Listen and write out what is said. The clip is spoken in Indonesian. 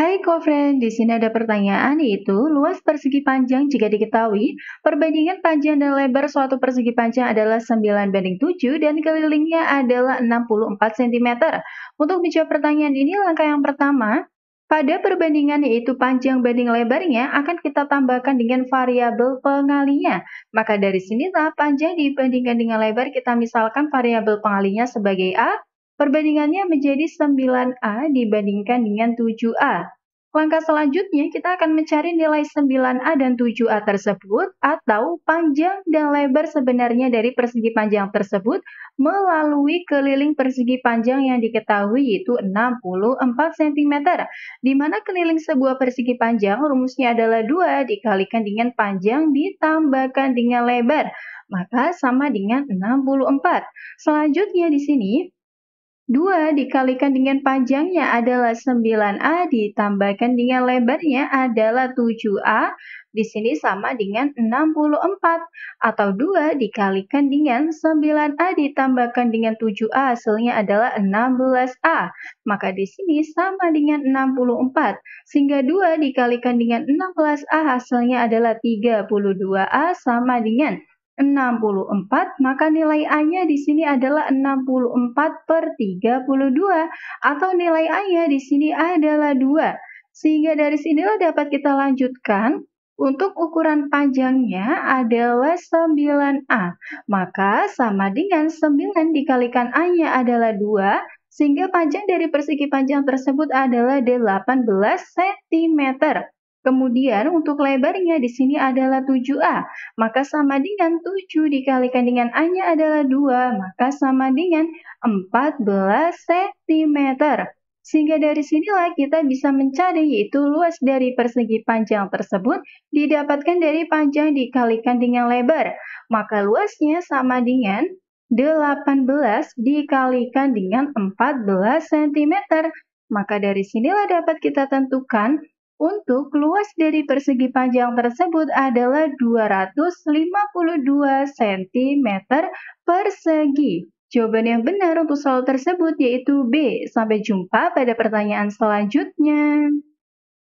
Hai Kofren, di sini ada pertanyaan yaitu luas persegi panjang jika diketahui perbandingan panjang dan lebar suatu persegi panjang adalah 9 banding 7 dan kelilingnya adalah 64 cm. Untuk menjawab pertanyaan ini langkah yang pertama, pada perbandingan yaitu panjang banding lebarnya akan kita tambahkan dengan variabel pengalinya. Maka dari sinilah panjang dibandingkan dengan lebar kita misalkan variabel pengalinya sebagai A, Perbandingannya menjadi 9A dibandingkan dengan 7A. Langkah selanjutnya kita akan mencari nilai 9A dan 7A tersebut atau panjang dan lebar sebenarnya dari persegi panjang tersebut melalui keliling persegi panjang yang diketahui yaitu 64 cm. Di mana keliling sebuah persegi panjang rumusnya adalah 2 dikalikan dengan panjang ditambahkan dengan lebar, maka sama dengan 64. Selanjutnya di sini 2 dikalikan dengan panjangnya adalah 9A, ditambahkan dengan lebarnya adalah 7A, di sini sama dengan 64. Atau 2 dikalikan dengan 9A ditambahkan dengan 7A, hasilnya adalah 16A. Maka di sini sama dengan 64. Sehingga 2 dikalikan dengan 16A, hasilnya adalah 32A sama dengan 64, maka nilai A-nya di sini adalah 64 per 32 atau nilai A-nya di sini adalah 2. Sehingga dari sinilah dapat kita lanjutkan untuk ukuran panjangnya adalah 9A. Maka sama dengan 9 dikalikan A-nya adalah 2, sehingga panjang dari persegi panjang tersebut adalah 18 cm. Kemudian untuk lebarnya di sini adalah 7A, maka sama dengan 7 dikalikan dengan A-nya adalah 2, maka sama dengan 14 cm. Sehingga dari sinilah kita bisa mencari yaitu luas dari persegi panjang tersebut didapatkan dari panjang dikalikan dengan lebar. Maka luasnya sama dengan 18 dikalikan dengan 14 cm. Maka dari sinilah dapat kita tentukan untuk luas dari persegi panjang tersebut adalah 252 cm persegi. Jawaban yang benar untuk soal tersebut yaitu B. Sampai jumpa pada pertanyaan selanjutnya.